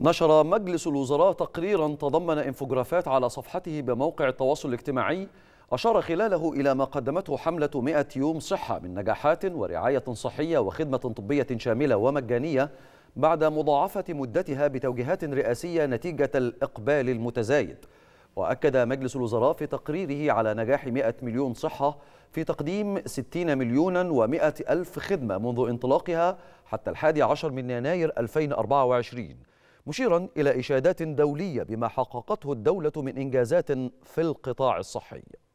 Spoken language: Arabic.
نشر مجلس الوزراء تقريرا تضمن انفوجرافات على صفحته بموقع التواصل الاجتماعي أشار خلاله إلى ما قدمته حملة 100 يوم صحة من نجاحات ورعاية صحية وخدمة طبية شاملة ومجانية بعد مضاعفة مدتها بتوجيهات رئاسية نتيجة الإقبال المتزايد وأكد مجلس الوزراء في تقريره على نجاح 100 مليون صحة في تقديم 60 مليونا و100 ألف خدمة منذ انطلاقها حتى الحادي عشر من يناير 2024 مشيرا إلى إشادات دولية بما حققته الدولة من إنجازات في القطاع الصحي